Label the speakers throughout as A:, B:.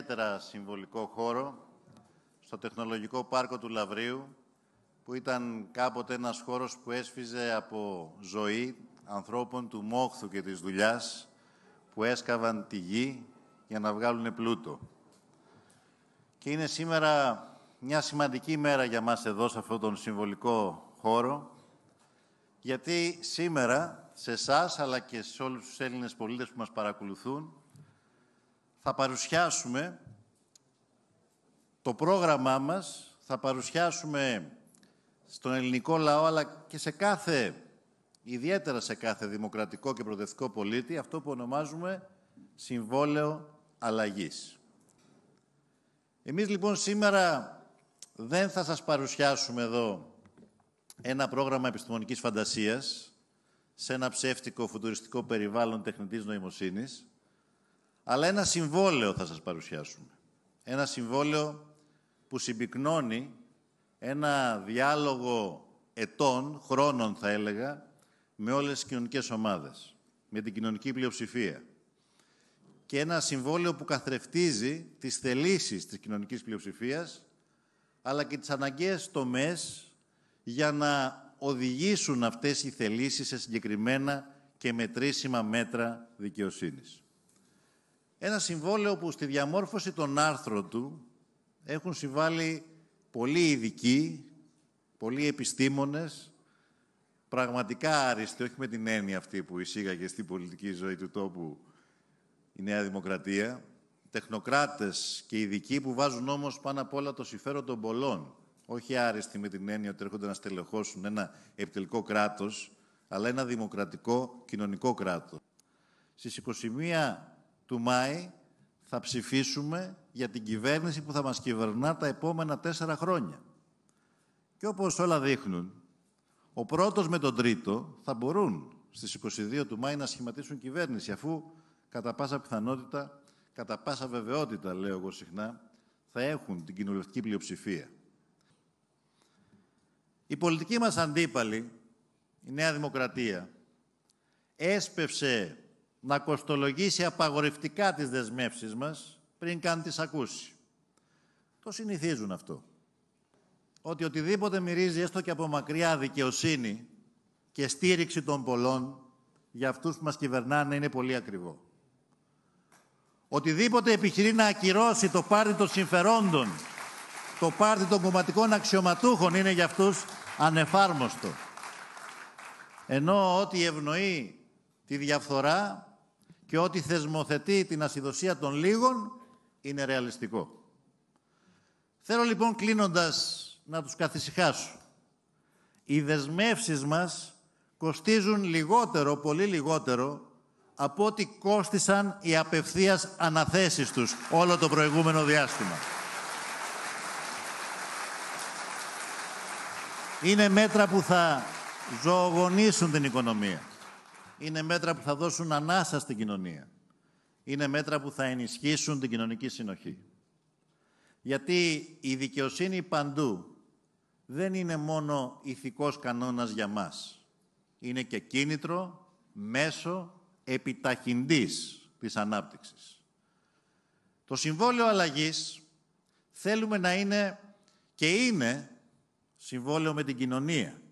A: ιδιαίτερα συμβολικό χώρο στο τεχνολογικό πάρκο του Λαβρίου που ήταν κάποτε ένας χώρος που έσφιζε από ζωή ανθρώπων του μόχθου και της δουλειάς που έσκαβαν τη γη για να βγάλουν πλούτο. Και είναι σήμερα μια σημαντική μέρα για μας εδώ σε αυτόν τον συμβολικό χώρο γιατί σήμερα σε εσάς αλλά και σε όλους τους Έλληνες πολίτες που μας παρακολουθούν θα παρουσιάσουμε το πρόγραμμά μας, θα παρουσιάσουμε στον ελληνικό λαό, αλλά και σε κάθε, ιδιαίτερα σε κάθε δημοκρατικό και προτεθικό πολίτη, αυτό που ονομάζουμε συμβόλαιο αλλαγής. Εμείς λοιπόν σήμερα δεν θα σας παρουσιάσουμε εδώ ένα πρόγραμμα επιστημονικής φαντασίας σε ένα ψεύτικο φουτουριστικό περιβάλλον τεχνητής νοημοσύνης, αλλά ένα συμβόλαιο θα σας παρουσιάσουμε. Ένα συμβόλαιο που συμπυκνώνει ένα διάλογο ετών, χρόνων θα έλεγα, με όλες τις κοινωνικές ομάδες, με την κοινωνική πλειοψηφία. Και ένα συμβόλαιο που καθρεφτίζει τις θελήσεις της κοινωνικής πλειοψηφίας, αλλά και τις αναγκαίες τομές για να οδηγήσουν αυτές οι θελήσεις σε συγκεκριμένα και μετρήσιμα μέτρα δικαιοσύνης. Ένα συμβόλαιο που στη διαμόρφωση των άρθρων του έχουν συμβάλει πολλοί ειδικοί, πολλοί επιστήμονες, πραγματικά άριστοι, όχι με την έννοια αυτή που εισήγαγε στην πολιτική ζωή του τόπου η Νέα Δημοκρατία, τεχνοκράτες και ειδικοί που βάζουν όμως πάνω απ' όλα το συμφέρον των πολλών. Όχι άριστοι με την έννοια ότι έρχονται να στελεχώσουν ένα επιτελικό κράτος, αλλά ένα δημοκρατικό κοινωνικό κράτος. Στις 21 του Μάη θα ψηφίσουμε για την κυβέρνηση που θα μας κυβερνά τα επόμενα τέσσερα χρόνια. Και όπως όλα δείχνουν, ο πρώτος με τον τρίτο θα μπορούν στις 22 του Μάη να σχηματίσουν κυβέρνηση, αφού κατά πάσα πιθανότητα, κατά πάσα βεβαιότητα, λέω εγώ συχνά, θα έχουν την κοινοβουλευτική πλειοψηφία. Η πολιτική μας αντίπαλη, η Νέα Δημοκρατία, έσπευσε να κοστολογήσει απαγορευτικά τις δεσμεύσεις μας πριν καν τις ακούσει. Το συνηθίζουν αυτό. Ότι οτιδήποτε μυρίζει έστω και από μακριά δικαιοσύνη και στήριξη των πολλών για αυτούς που μας κυβερνάνε είναι πολύ ακριβό. Οτιδήποτε επιχειρεί να ακυρώσει το πάρτι των συμφερόντων, το πάρτι των κομματικών αξιωματούχων είναι για αυτούς ανεφάρμοστο. Ενώ ό,τι ευνοεί τη διαφθορά και ότι θεσμοθετεί την ασυδοσία των λίγων είναι ρεαλιστικό. Θέλω λοιπόν κλείνοντας να τους καθησυχάσω. Οι δεσμεύσεις μας κοστίζουν λιγότερο, πολύ λιγότερο, από ό,τι κόστησαν οι απευθείας αναθέσεις τους όλο το προηγούμενο διάστημα. Είναι μέτρα που θα ζωογονήσουν την οικονομία είναι μέτρα που θα δώσουν ανάσα στην κοινωνία. Είναι μέτρα που θα ενισχύσουν την κοινωνική συνοχή. Γιατί η δικαιοσύνη παντού δεν είναι μόνο ηθικός κανόνας για μας. Είναι και κίνητρο, μέσο, επιταχυντής της ανάπτυξης. Το Συμβόλαιο Αλλαγής θέλουμε να είναι και είναι συμβόλαιο με την κοινωνία.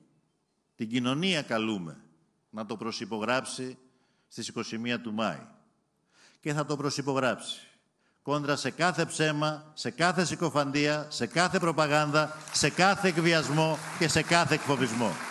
A: Την κοινωνία καλούμε να το προσυπογράψει στις 21 του Μάη. Και θα το προσυπογράψει. Κόντρα σε κάθε ψέμα, σε κάθε συκοφαντία, σε κάθε προπαγάνδα, σε κάθε εκβιασμό και σε κάθε εκφοβισμό.